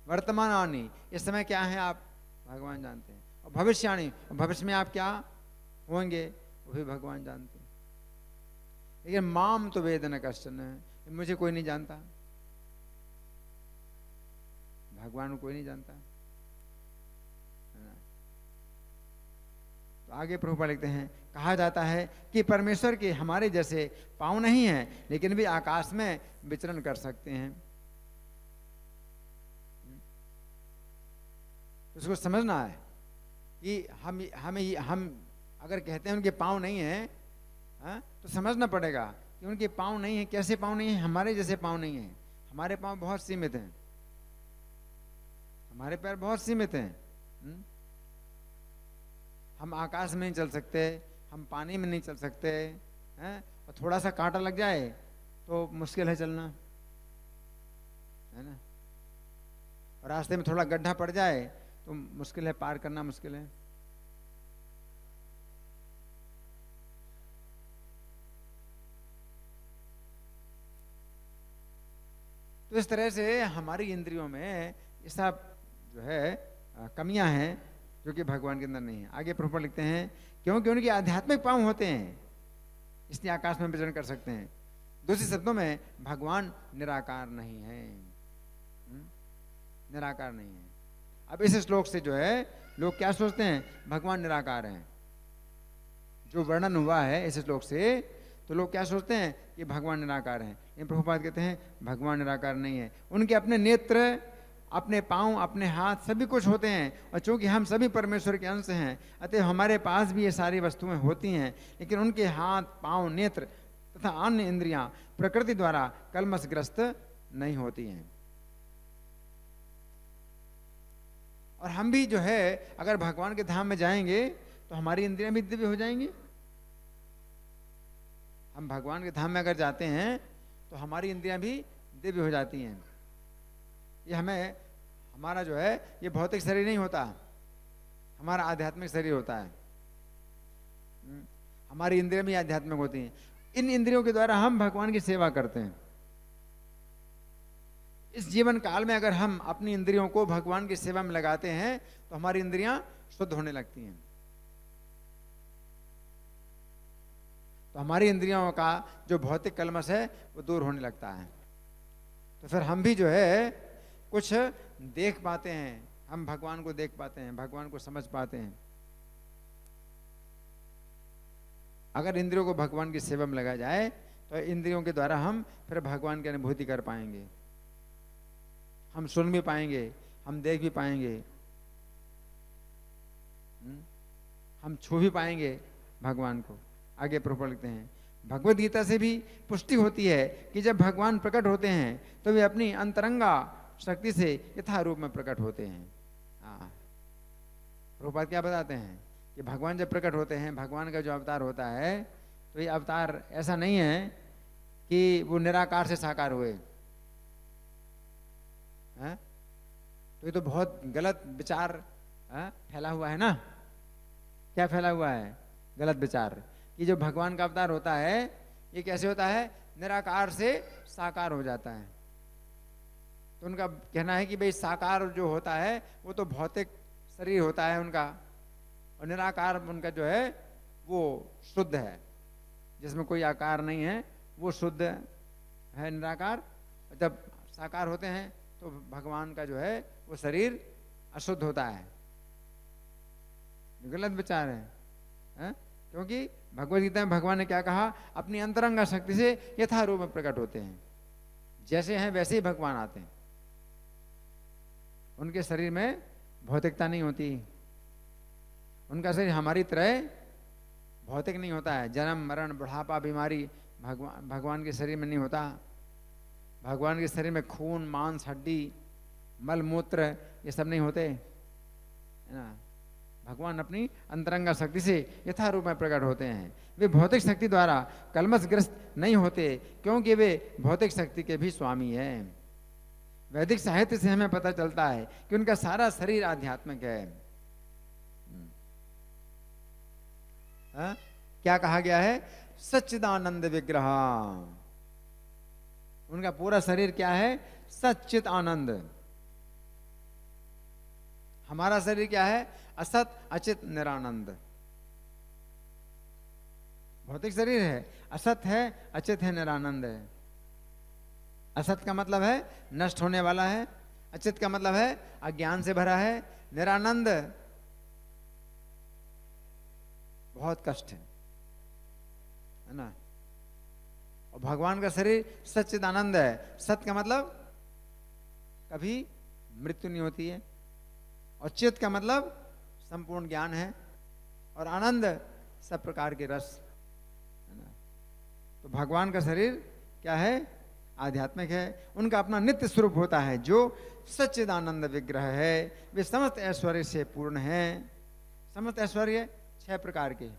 वर्तमान आनी इस समय क्या है आप भगवान जानते हैं और भविष्यवाणी भविष्य में आप क्या होंगे वो भी भगवान जानते हैं लेकिन माम तो वेदना कष्ट है मुझे कोई नहीं जानता भगवान कोई नहीं जानता तो आगे प्रभुपा लिखते हैं कहा जाता है कि परमेश्वर के हमारे जैसे पाँव नहीं हैं लेकिन भी आकाश में विचरण कर सकते हैं उसको समझना है कि हम हमें हम अगर कहते हैं उनके पाँव नहीं हैं हाँ, तो समझना पड़ेगा कि उनके पाँव नहीं हैं कैसे पाँव नहीं हैं हमारे जैसे पाँव नहीं हैं हमारे पाँव बहुत सीमित हैं हमारे पैर बहुत सीमित हैं हम आकाश में नहीं चल सकते हम पानी में नहीं चल सकते हैं और थोड़ा सा कांटा लग जाए तो मुश्किल है चलना है ना और रास्ते में थोड़ा गड्ढा पड़ जाए तो मुश्किल है पार करना मुश्किल है तो इस तरह से हमारी इंद्रियों में ये सब जो है कमियां हैं जो कि भगवान के अंदर नहीं है आगे प्रभुपा लिखते हैं क्योंकि उनके आध्यात्मिक पांव होते हैं इसलिए आकाश में विचरण कर सकते हैं दूसरे शब्दों में भगवान निराकार नहीं है हम्म? निराकार नहीं है अब इस श्लोक से जो है लोग क्या सोचते हैं भगवान निराकार हैं जो वर्णन हुआ है इस श्लोक से तो लोग क्या सोचते हैं कि भगवान निराकार हैं इन प्रभुपाद कहते हैं भगवान निराकार नहीं है उनके अपने नेत्र अपने पाँव अपने हाथ सभी कुछ होते हैं और चूँकि हम सभी परमेश्वर के अंश हैं अतः हमारे पास भी ये सारी वस्तुएं होती हैं लेकिन उनके हाथ पाँव नेत्र तथा अन्य इंद्रियां प्रकृति द्वारा कलमसग्रस्त नहीं होती हैं और हम भी जो है अगर भगवान के धाम में जाएंगे तो हमारी इंद्रियां भी दिव्य हो जाएंगी हम भगवान के धाम में अगर जाते हैं तो हमारी इंद्रियां भी दिव्य हो जाती हैं ये हमें हमारा जो है ये भौतिक शरीर नहीं होता हमारा आध्यात्मिक शरीर होता है हम्म, हमारी इंद्रियां भी आध्यात्मिक होती हैं इन इंद्रियों के द्वारा हम भगवान की सेवा करते हैं इस जीवन काल में अगर हम अपनी इंद्रियों को भगवान की सेवा में लगाते हैं तो हमारी इंद्रियां शुद्ध होने लगती हैं तो हमारी इंद्रियों का जो भौतिक कलमस है वो दूर होने लगता है तो फिर हम भी जो है कुछ देख पाते हैं हम भगवान को देख पाते हैं भगवान को समझ पाते हैं अगर इंद्रियों को भगवान की सेवा में लगाया जाए तो इंद्रियों के द्वारा हम फिर भगवान की अनुभूति कर पाएंगे हम सुन भी पाएंगे हम देख भी पाएंगे हम्म? हम छू भी पाएंगे भगवान को आगे प्रभु लिखते हैं भगवत गीता से भी पुष्टि होती है कि जब भगवान प्रकट होते हैं तो वे अपनी अंतरंगा शक्ति से यथारूप में प्रकट होते हैं हाँ क्या बताते हैं कि भगवान जब प्रकट होते हैं भगवान का जो अवतार होता है तो ये अवतार ऐसा नहीं है कि वो निराकार से साकार हुए है? हाँ? तो ये तो बहुत गलत विचार हाँ, फैला हुआ है ना क्या फैला हुआ है गलत विचार कि जो भगवान का अवतार होता है ये कैसे होता है निराकार से साकार हो जाता है तो उनका कहना है कि भाई साकार जो होता है वो तो भौतिक शरीर होता है उनका और निराकार उनका जो है वो शुद्ध है जिसमें कोई आकार नहीं है वो शुद्ध है निराकार जब साकार होते हैं तो भगवान का जो है वो शरीर अशुद्ध होता है गलत विचार है, क्योंकि क्योंकि भगवदगीता में भगवान ने क्या कहा अपनी अंतरंगा शक्ति से यथारूप में प्रकट होते हैं जैसे हैं वैसे ही भगवान आते हैं उनके शरीर में भौतिकता नहीं होती उनका शरीर हमारी तरह भौतिक नहीं होता है जन्म मरण बुढ़ापा बीमारी भगवान भगवान के शरीर में नहीं होता भगवान के शरीर में खून मांस हड्डी मल मूत्र ये सब नहीं होते है ना भगवान अपनी अंतरंगा शक्ति से यथा रूप में प्रकट होते हैं वे भौतिक शक्ति द्वारा कलमसग्रस्त नहीं होते क्योंकि वे भौतिक शक्ति के भी स्वामी हैं वैदिक साहित्य से हमें पता चलता है कि उनका सारा शरीर आध्यात्मिक है आ? हम्म। हाँ? क्या कहा गया है सच्चिदानंद विग्रह उनका पूरा शरीर क्या है सच्चित आनंद हमारा शरीर क्या है असत अचित निरानंद भौतिक शरीर है असत है अचित है निरानंद है असत का मतलब है नष्ट होने वाला है अचित का मतलब है अज्ञान से भरा है निरानंद बहुत कष्ट है है ना और भगवान का शरीर सचिद आनंद है सत का मतलब कभी मृत्यु नहीं होती है और चित का मतलब संपूर्ण ज्ञान है और आनंद सब प्रकार के रस है ना तो भगवान का शरीर क्या है आध्यात्मिक है उनका अपना नित्य स्वरूप होता है जो सच्चिदानंद विग्रह है वे समस्त ऐश्वर्य से पूर्ण है समस्त ऐश्वर्य छह प्रकार के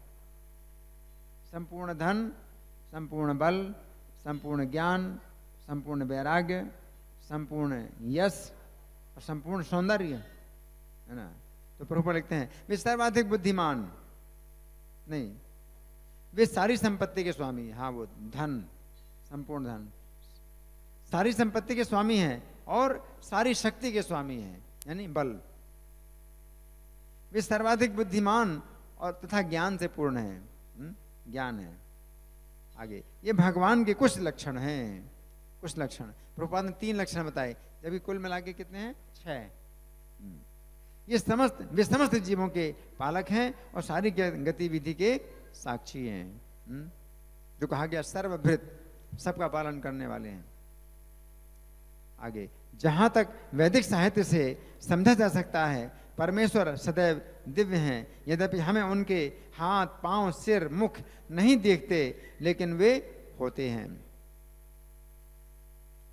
संपूर्ण धन संपूर्ण बल संपूर्ण ज्ञान संपूर्ण वैराग्य संपूर्ण यश और संपूर्ण सौंदर्य है ना तो प्रभुपा लिखते हैं वे सर्वाधिक बुद्धिमान नहीं वे सारी संपत्ति के स्वामी हाँ वो धन संपूर्ण धन सारी संपत्ति के स्वामी हैं और सारी शक्ति के स्वामी हैं यानी बल वे सर्वाधिक बुद्धिमान और तथा ज्ञान से पूर्ण है हम्म? ज्ञान है आगे ये भगवान के कुछ लक्षण हैं कुछ लक्षण प्रभुपाद ने तीन लक्षण बताए जबकि कुल मिला के कितने हैं छह हम्म। ये समस्त वे समस्त जीवों के पालक हैं और सारी गतिविधि के साक्षी हैं हम्म? जो कहा गया सर्वभृत सबका पालन करने वाले हैं आगे जहाँ तक वैदिक साहित्य से समझा जा सकता है परमेश्वर सदैव दिव्य हैं यद्यपि हमें उनके हाथ पांव सिर मुख नहीं देखते लेकिन वे होते हैं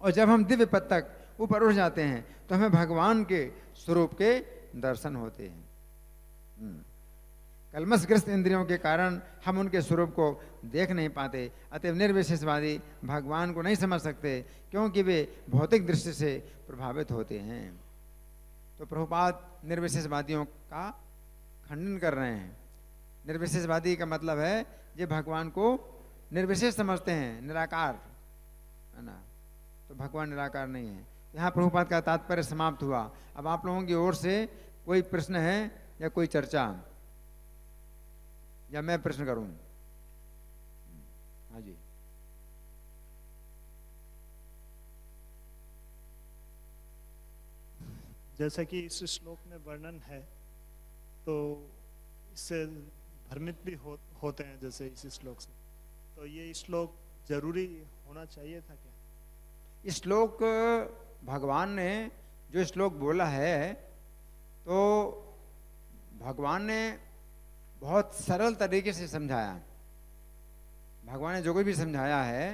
और जब हम दिव्य पद तक ऊपर उठ जाते हैं तो हमें भगवान के स्वरूप के दर्शन होते हैं हम्म। कलमसग्रस्त इंद्रियों के कारण हम उनके स्वरूप को देख नहीं पाते अतएव निर्विशेषवादी भगवान को नहीं समझ सकते क्योंकि वे भौतिक दृष्टि से प्रभावित होते हैं तो प्रभुपात निर्विशेषवादियों का खंडन कर रहे हैं निर्विशेषवादी का मतलब है ये भगवान को निर्विशेष समझते हैं निराकार है ना तो भगवान निराकार नहीं है यहाँ प्रभुपात का तात्पर्य समाप्त हुआ अब आप लोगों की ओर से कोई प्रश्न है या कोई चर्चा या मैं प्रश्न करूं हाँ जी जैसा कि इस श्लोक में वर्णन है तो इससे भ्रमित भी हो, होते हैं जैसे इस श्लोक से तो ये श्लोक जरूरी होना चाहिए था क्या इस श्लोक भगवान ने जो श्लोक बोला है तो भगवान ने बहुत सरल तरीके से समझाया भगवान ने जो कुछ भी समझाया है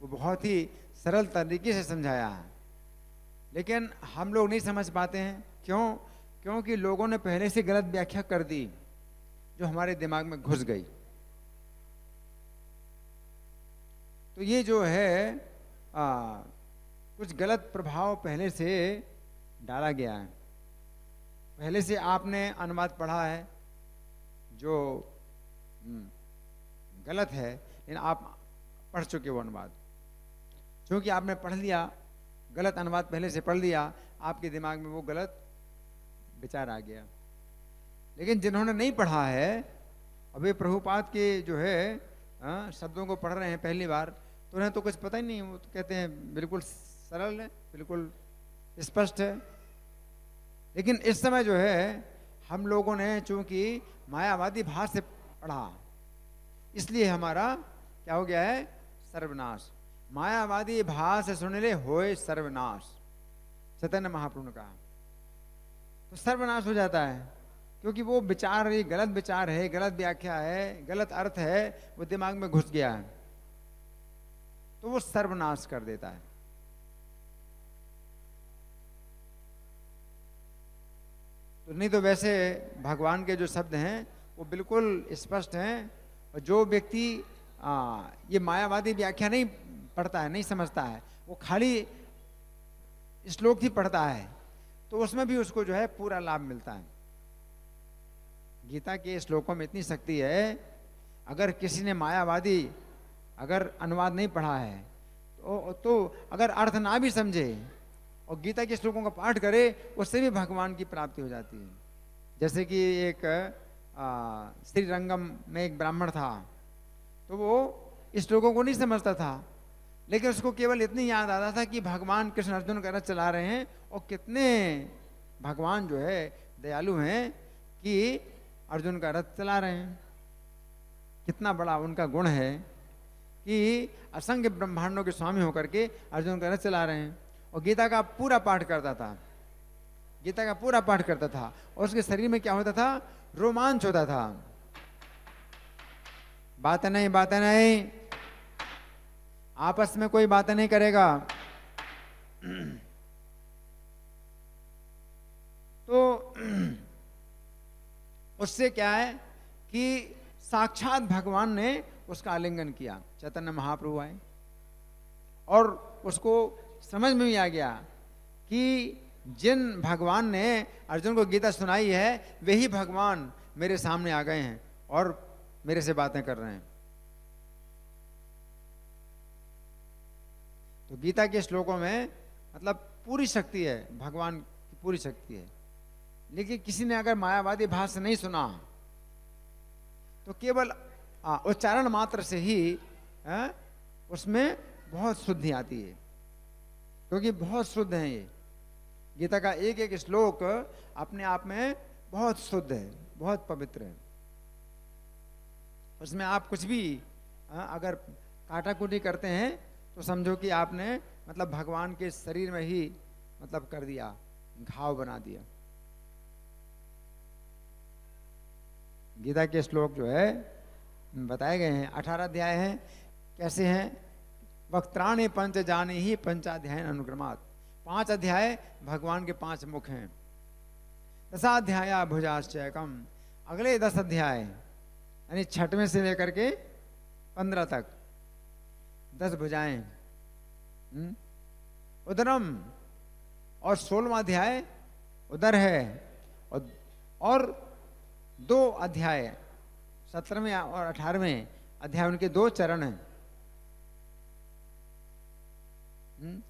वो बहुत ही सरल तरीके से समझाया है लेकिन हम लोग नहीं समझ पाते हैं क्यों क्योंकि लोगों ने पहले से गलत व्याख्या कर दी जो हमारे दिमाग में घुस गई तो ये जो है आ, कुछ गलत प्रभाव पहले से डाला गया है पहले से आपने अनुवाद पढ़ा है जो हम्म, गलत है लेकिन आप पढ़ चुके वो अनुवाद क्योंकि आपने पढ़ लिया गलत अनुवाद पहले से पढ़ लिया आपके दिमाग में वो गलत विचार आ गया लेकिन जिन्होंने नहीं पढ़ा है अभी प्रभुपाद के जो है आ, हाँ, शब्दों को पढ़ रहे हैं पहली बार तो उन्हें तो कुछ पता ही नहीं वो तो कहते हैं बिल्कुल सरल है बिल्कुल स्पष्ट है लेकिन इस समय जो है हम लोगों ने चूंकि मायावादी भाष से पढ़ा इसलिए हमारा क्या हो गया है सर्वनाश मायावादी भाष से सुन ले होए सर्वनाश चैतन्य महाप्रभु का तो सर्वनाश हो जाता है क्योंकि वो विचार ये गलत विचार है गलत व्याख्या है गलत अर्थ है वो दिमाग में घुस गया है तो वो सर्वनाश कर देता है तो नहीं तो वैसे भगवान के जो शब्द हैं वो बिल्कुल स्पष्ट हैं और जो व्यक्ति ये मायावादी व्याख्या नहीं पढ़ता है नहीं समझता है वो खाली श्लोक ही पढ़ता है तो उसमें भी उसको जो है पूरा लाभ मिलता है गीता के श्लोकों में इतनी शक्ति है अगर किसी ने मायावादी अगर अनुवाद नहीं पढ़ा है तो, तो अगर अर्थ ना भी समझे और गीता के श्लोकों का पाठ करे उससे भी भगवान की प्राप्ति हो जाती है जैसे कि एक श्री रंगम में एक ब्राह्मण था तो वो इस को नहीं समझता था लेकिन उसको केवल इतनी याद आता था कि भगवान कृष्ण अर्जुन का रथ चला रहे हैं और कितने भगवान जो है दयालु हैं कि अर्जुन का रथ चला रहे हैं कितना बड़ा उनका गुण है कि असंख्य ब्रह्मांडों के स्वामी होकर के अर्जुन का रथ चला रहे हैं और गीता का पूरा पाठ करता था गीता का पूरा पाठ करता था और उसके शरीर में क्या होता था रोमांच होता था बात नहीं बात नहीं आपस में कोई बात नहीं करेगा तो उससे क्या है कि साक्षात भगवान ने उसका आलिंगन किया चैतन्य महाप्रभु आए और उसको समझ में भी आ गया कि जिन भगवान ने अर्जुन को गीता सुनाई है वही भगवान मेरे सामने आ गए हैं और मेरे से बातें कर रहे हैं तो गीता के श्लोकों में मतलब पूरी शक्ति है भगवान की पूरी शक्ति है लेकिन किसी ने अगर मायावादी भाषा नहीं सुना तो केवल उच्चारण मात्र से ही आ, उसमें बहुत शुद्धि आती है क्योंकि बहुत शुद्ध है ये गीता का एक एक श्लोक अपने आप में बहुत शुद्ध है बहुत पवित्र है उसमें आप कुछ भी हाँ, अगर काटाकूटी करते हैं तो समझो कि आपने मतलब भगवान के शरीर में ही मतलब कर दिया घाव बना दिया गीता के श्लोक जो है बताए गए हैं अठारह अध्याय हैं कैसे हैं वक्त्राणे पंच जाने ही पंचाध्याय अनुक्रमात पांच अध्याय भगवान के पांच मुख हैं दशाध्याय भुजाश्चयकम अगले दस अध्याय यानी छठवें से लेकर के पंद्रह तक दस भुजाएं हम्म, उदरम और सोलवा अध्याय उदर है और, और दो अध्याय सत्रहवें और अठारहवें अध्याय उनके दो चरण हैं हम्म?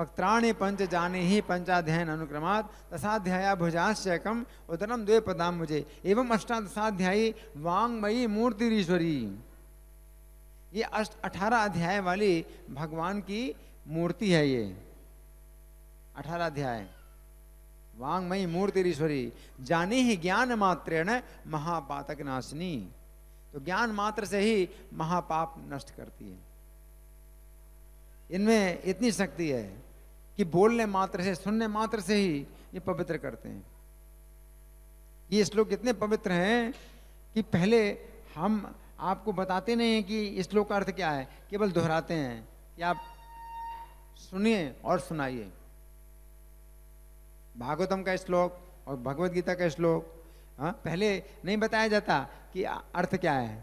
वक्त्राणि पंच जाने ही पंचाध्यायन अनुक्रमात दशाध्याया भुजाश्चकम उदरम द्वे पदाम मुझे एवं अष्टादशाध्यायी वांगमयी मूर्तिरीश्वरी ये अष्ट अठारह अध्याय वाली भगवान की मूर्ति है ये अठारह अध्याय वांगमयी मूर्तिरीश्वरी जाने ही ज्ञान मात्रेण महापातक नाशनी तो ज्ञान मात्र से ही महापाप नष्ट करती है इनमें इतनी शक्ति है कि बोलने मात्र से सुनने मात्र से ही ये पवित्र करते हैं ये श्लोक इतने पवित्र हैं कि पहले हम आपको बताते नहीं हैं कि श्लोक का अर्थ क्या है केवल दोहराते हैं कि आप सुनिए और सुनाइए भागवतम का श्लोक और भगवत गीता का श्लोक हाँ पहले नहीं बताया जाता कि अर्थ क्या है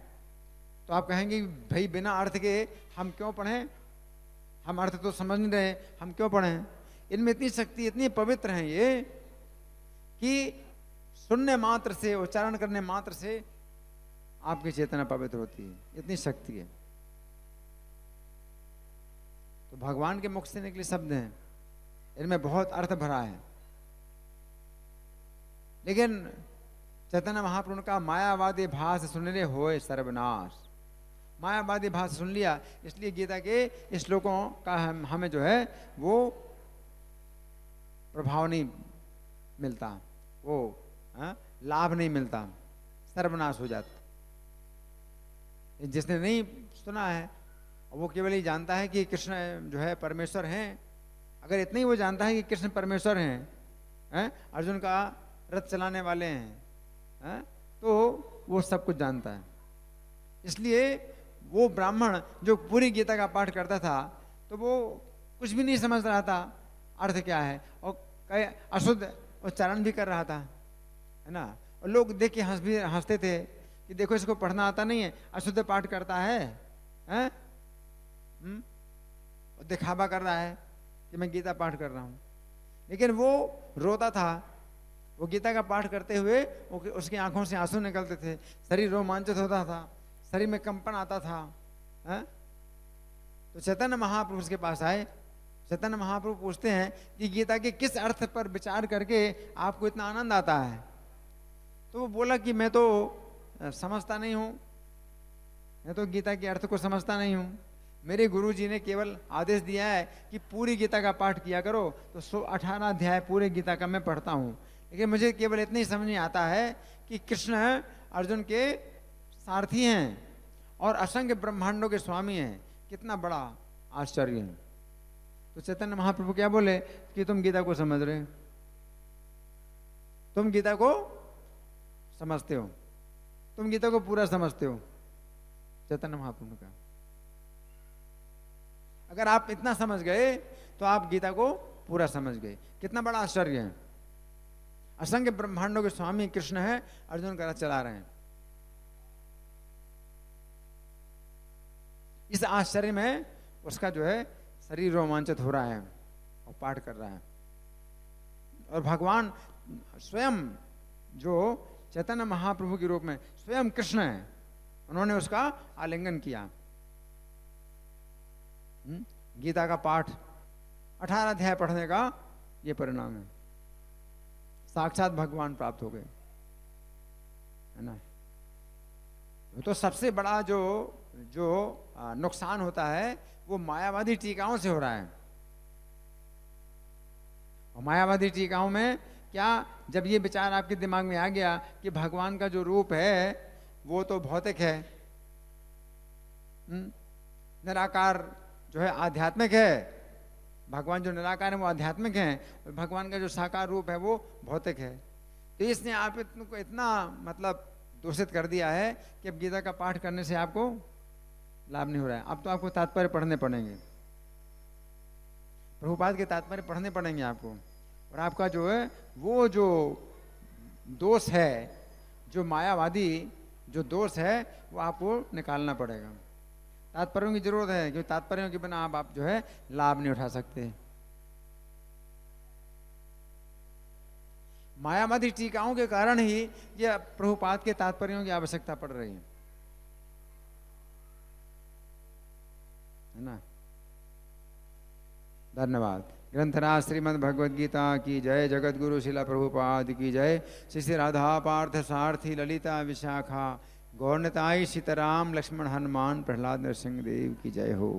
तो आप कहेंगे भाई बिना अर्थ के हम क्यों पढ़ें हम अर्थ तो समझ नहीं रहे हम क्यों पढ़े इनमें इतनी शक्ति इतनी पवित्र है ये कि सुनने मात्र से उच्चारण करने मात्र से आपकी चेतना पवित्र होती है इतनी शक्ति है तो भगवान के मुख से निकले शब्द हैं इनमें बहुत अर्थ भरा है लेकिन चैतन्य महाप्रभु का मायावादी भाष सुनने होए सर्वनाश मायावादी भाषा सुन लिया इसलिए गीता के श्लोकों का हम हमें जो है वो प्रभाव नहीं मिलता वो हाँ, लाभ नहीं मिलता सर्वनाश हो जाता जिसने नहीं सुना है वो केवल ही जानता है कि कृष्ण जो है परमेश्वर हैं अगर इतना ही वो जानता है कि कृष्ण परमेश्वर हैं है? हाँ, अर्जुन का रथ चलाने वाले हैं है? हाँ, तो वो सब कुछ जानता है इसलिए वो ब्राह्मण जो पूरी गीता का पाठ करता था तो वो कुछ भी नहीं समझ रहा था अर्थ क्या है और कई अशुद्ध उच्चारण भी कर रहा था है ना और लोग देख के हंस भी हंसते थे कि देखो इसको पढ़ना आता नहीं है अशुद्ध पाठ करता है हैं हम्म? और दिखावा कर रहा है कि मैं गीता पाठ कर रहा हूँ लेकिन वो रोता था वो गीता का पाठ करते हुए उसकी आंखों से आंसू निकलते थे शरीर रोमांचित होता था शरीर में कंपन आता था है? हाँ? तो चैतन्य महाप्रभु के पास आए चैतन्य महाप्रभु पूछते हैं कि गीता के किस अर्थ पर विचार करके आपको इतना आनंद आता है तो वो बोला कि मैं तो समझता नहीं हूँ मैं तो गीता के अर्थ को समझता नहीं हूँ मेरे गुरु जी ने केवल आदेश दिया है कि पूरी गीता का पाठ किया करो तो सो अठारह अध्याय पूरे गीता का मैं पढ़ता हूँ लेकिन मुझे केवल इतना ही समझ में आता है कि कृष्ण अर्जुन के सारथी हैं और असंख्य ब्रह्मांडों के स्वामी हैं कितना बड़ा आश्चर्य है तो चैतन्य महाप्रभु क्या बोले कि तुम गीता को समझ रहे हो तुम गीता को समझते हो तुम गीता को पूरा समझते हो चैतन्य महाप्रभु का अगर आप इतना समझ गए तो आप गीता को पूरा समझ गए कितना बड़ा आश्चर्य है असंख्य ब्रह्मांडों के स्वामी कृष्ण है अर्जुन रथ चला रहे हैं इस आश्चर्य में उसका जो है शरीर रोमांचित हो रहा है और पाठ कर रहा है और भगवान स्वयं जो चैतन्य महाप्रभु के रूप में स्वयं कृष्ण है उन्होंने उसका आलिंगन किया हम्म, गीता का पाठ अठारह अध्याय पढ़ने का ये परिणाम है साक्षात भगवान प्राप्त हो गए है ना तो सबसे बड़ा जो जो नुकसान होता है वो मायावादी टीकाओं से हो रहा है और मायावादी टीकाओं में क्या जब ये विचार आपके दिमाग में आ गया कि भगवान का जो रूप है वो तो भौतिक है हम्म, निराकार जो है आध्यात्मिक है भगवान जो निराकार है वो आध्यात्मिक है और भगवान का जो साकार रूप है वो भौतिक है तो इसने आप को इतना मतलब दूषित कर दिया है कि अब गीता का पाठ करने से आपको लाभ नहीं हो रहा है अब तो आपको तात्पर्य पढ़ने पड़ेंगे प्रभुपाद के तात्पर्य पढ़ने पड़ेंगे आपको और आपका जो है वो जो दोष है जो मायावादी जो दोष है वो आपको निकालना पड़ेगा तात्पर्यों की जरूरत है क्योंकि तात्पर्यों के बिना आप, आप जो है लाभ नहीं उठा सकते मायावादी टीकाओं के कारण ही ये प्रभुपाद के तात्पर्यों की आवश्यकता पड़ रही है है ना धन्यवाद ग्रंथराज श्रीमद भगवद गीता की जय जगत गुरु शिला प्रभुपाद की जय श्री राधा पार्थ सारथी ललिता विशाखा गौरताई सीताराम लक्ष्मण हनुमान प्रहलाद नरसिंह देव की जय हो